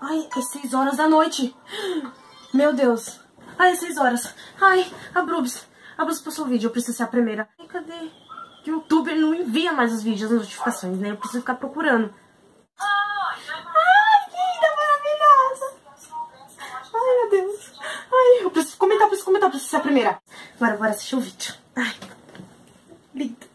Ai, é seis horas da noite. Meu Deus. Ai, é seis horas. Ai, a Brubs. A Brubs passou o vídeo, eu preciso ser a primeira. Ai, cadê? YouTube não envia mais os vídeos, as notificações, né? Eu preciso ficar procurando. posso comentar, posso comentar, posso ser a primeira. Bora, bora assistir o vídeo. Ai, lindo.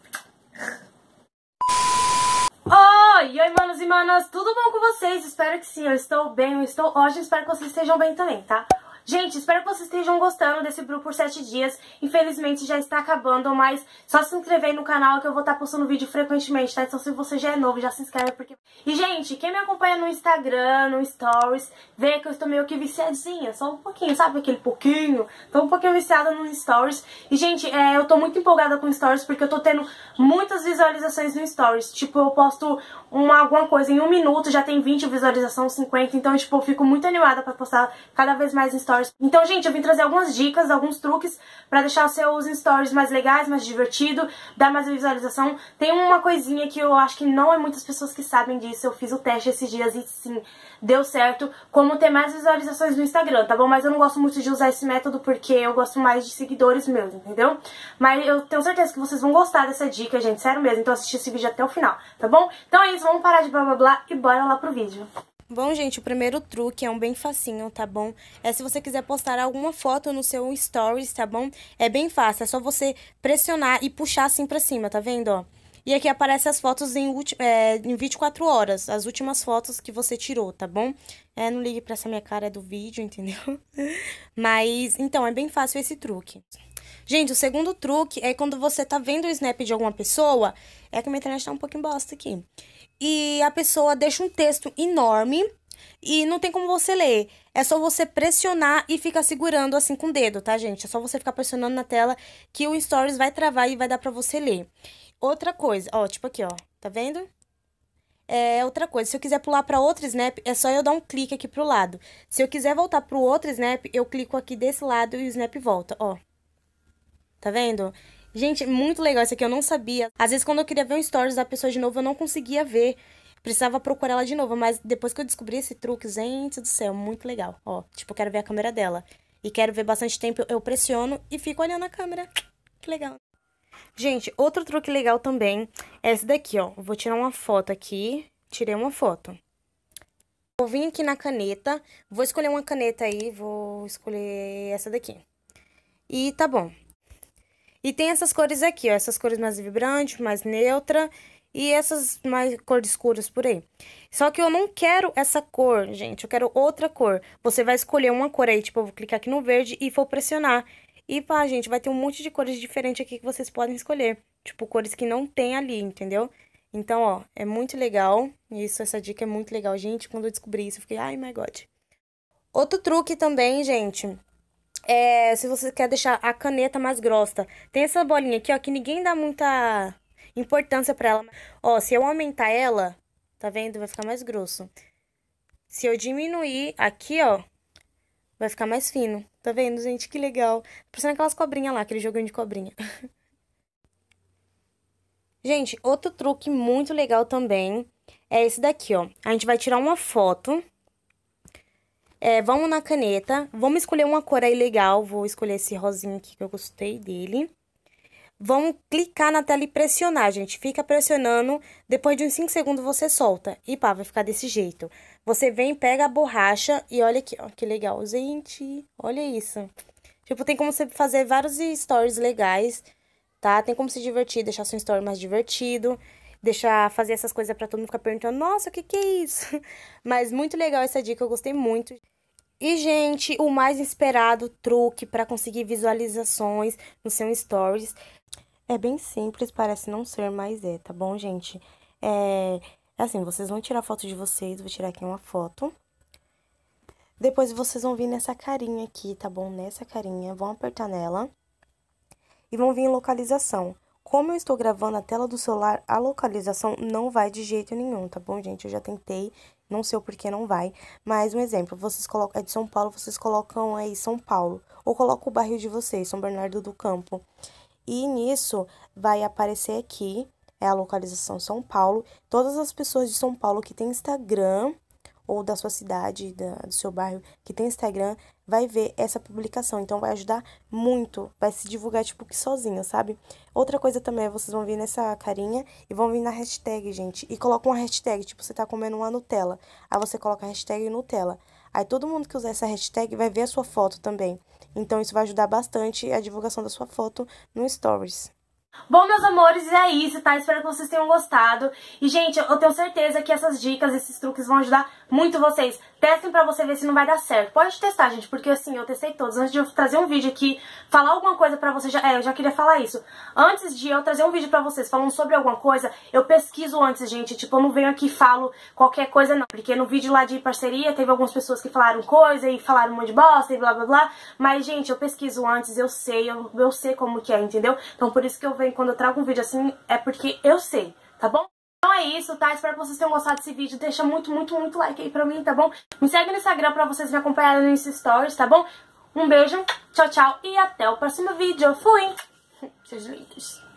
Oi, oi manos e manas, tudo bom com vocês? Espero que sim, eu estou bem, eu estou hoje, espero que vocês estejam bem também, tá? Gente, espero que vocês estejam gostando desse Brew por 7 dias. Infelizmente já está acabando, mas só se inscrever no canal que eu vou estar tá postando vídeo frequentemente, tá? Então se você já é novo, já se inscreve porque... E, gente, quem me acompanha no Instagram, no Stories, vê que eu estou meio que viciadinha, só um pouquinho, sabe aquele pouquinho? Tô um pouquinho viciada nos Stories. E, gente, é, eu tô muito empolgada com Stories porque eu tô tendo muitas visualizações no Stories. Tipo, eu posto uma, alguma coisa em um minuto, já tem 20 visualizações, 50. Então, tipo, eu fico muito animada pra postar cada vez mais Stories stories. Então, gente, eu vim trazer algumas dicas, alguns truques pra deixar os seus stories mais legais, mais divertido, dar mais visualização. Tem uma coisinha que eu acho que não é muitas pessoas que sabem disso. Eu fiz o teste esses dias e sim, deu certo. Como ter mais visualizações no Instagram, tá bom? Mas eu não gosto muito de usar esse método porque eu gosto mais de seguidores meus, entendeu? Mas eu tenho certeza que vocês vão gostar dessa dica, gente. Sério mesmo. Então assiste esse vídeo até o final, tá bom? Então é isso, vamos parar de blá blá blá e bora lá pro vídeo. Bom, gente, o primeiro truque é um bem facinho, tá bom? É se você quiser postar alguma foto no seu stories, tá bom? É bem fácil, é só você pressionar e puxar assim pra cima, tá vendo, ó? E aqui aparece as fotos em, é, em 24 horas, as últimas fotos que você tirou, tá bom? É, não ligue pra essa minha cara do vídeo, entendeu? Mas, então, é bem fácil esse truque. Gente, o segundo truque é quando você tá vendo o snap de alguma pessoa... É que minha internet tá um pouco bosta aqui e a pessoa deixa um texto enorme e não tem como você ler. É só você pressionar e ficar segurando assim com o dedo, tá, gente? É só você ficar pressionando na tela que o Stories vai travar e vai dar pra você ler. Outra coisa, ó, tipo aqui, ó, tá vendo? É outra coisa, se eu quiser pular para outro snap, é só eu dar um clique aqui pro lado. Se eu quiser voltar pro outro snap, eu clico aqui desse lado e o snap volta, ó. Tá vendo? Gente, muito legal isso aqui, eu não sabia. Às vezes, quando eu queria ver um stories da pessoa de novo, eu não conseguia ver. Precisava procurar ela de novo, mas depois que eu descobri esse truque, gente do céu, muito legal. Ó, tipo, eu quero ver a câmera dela. E quero ver bastante tempo, eu pressiono e fico olhando a câmera. Que legal. Gente, outro truque legal também é esse daqui, ó. vou tirar uma foto aqui. Tirei uma foto. Vou vir aqui na caneta. Vou escolher uma caneta aí, vou escolher essa daqui. E tá bom. E tem essas cores aqui, ó, essas cores mais vibrantes, mais neutra e essas mais cores escuras por aí. Só que eu não quero essa cor, gente, eu quero outra cor. Você vai escolher uma cor aí, tipo, eu vou clicar aqui no verde e vou pressionar. E pá, gente, vai ter um monte de cores diferentes aqui que vocês podem escolher. Tipo, cores que não tem ali, entendeu? Então, ó, é muito legal. Isso, essa dica é muito legal, gente. Quando eu descobri isso, eu fiquei, ai, my God. Outro truque também, gente, é, se você quer deixar a caneta mais grossa. Tem essa bolinha aqui, ó, que ninguém dá muita importância pra ela. Ó, se eu aumentar ela, tá vendo? Vai ficar mais grosso. Se eu diminuir aqui, ó, vai ficar mais fino. Tá vendo, gente? Que legal. Tá parecendo aquelas cobrinhas lá, aquele joguinho de cobrinha. gente, outro truque muito legal também é esse daqui, ó. A gente vai tirar uma foto é, vamos na caneta. Vamos escolher uma cor aí legal. Vou escolher esse rosinho aqui que eu gostei dele. Vamos clicar na tela e pressionar, gente. Fica pressionando. Depois de uns 5 segundos, você solta. E pá, vai ficar desse jeito. Você vem, pega a borracha e olha aqui, ó. Que legal, gente. Olha isso. Tipo, tem como você fazer vários stories legais, tá? Tem como se divertir, deixar seu story mais divertido deixar fazer essas coisas para todo mundo ficar perguntando, nossa, o que que é isso? Mas muito legal essa dica, eu gostei muito. E, gente, o mais esperado truque para conseguir visualizações no seu stories é bem simples, parece não ser, mas é, tá bom, gente? É, é, assim, vocês vão tirar foto de vocês, vou tirar aqui uma foto. Depois vocês vão vir nessa carinha aqui, tá bom? Nessa carinha, vão apertar nela e vão vir em localização. Como eu estou gravando a tela do celular, a localização não vai de jeito nenhum, tá bom, gente? Eu já tentei não sei o porquê não vai, mas um exemplo, vocês colocam, é de São Paulo, vocês colocam aí São Paulo, ou coloca o bairro de vocês, São Bernardo do Campo. E nisso vai aparecer aqui, é a localização São Paulo, todas as pessoas de São Paulo que tem Instagram, ou da sua cidade, da, do seu bairro, que tem Instagram, vai ver essa publicação. Então vai ajudar muito, vai se divulgar tipo que sozinho, sabe? Outra coisa também é vocês vão vir nessa carinha e vão vir na hashtag, gente. E coloca uma hashtag, tipo, você tá comendo uma Nutella. Aí você coloca a hashtag Nutella. Aí todo mundo que usar essa hashtag vai ver a sua foto também. Então isso vai ajudar bastante a divulgação da sua foto no Stories. Bom, meus amores, é isso, tá? Espero que vocês tenham gostado. E, gente, eu tenho certeza que essas dicas, esses truques vão ajudar muito vocês. Testem pra você ver se não vai dar certo. Pode testar, gente, porque, assim, eu testei todos. Antes de eu trazer um vídeo aqui, falar alguma coisa pra vocês... Já... É, eu já queria falar isso. Antes de eu trazer um vídeo pra vocês falando sobre alguma coisa, eu pesquiso antes, gente. Tipo, eu não venho aqui e falo qualquer coisa, não. Porque no vídeo lá de parceria, teve algumas pessoas que falaram coisa e falaram um monte de bosta e blá, blá, blá. Mas, gente, eu pesquiso antes, eu sei, eu, eu sei como que é, entendeu? Então, por isso que eu vem, quando eu trago um vídeo assim, é porque eu sei, tá bom? Então é isso, tá? Espero que vocês tenham gostado desse vídeo. Deixa muito, muito, muito like aí pra mim, tá bom? Me segue no Instagram pra vocês me acompanharem nos stories, tá bom? Um beijo, tchau, tchau e até o próximo vídeo. Fui! Seus lindos.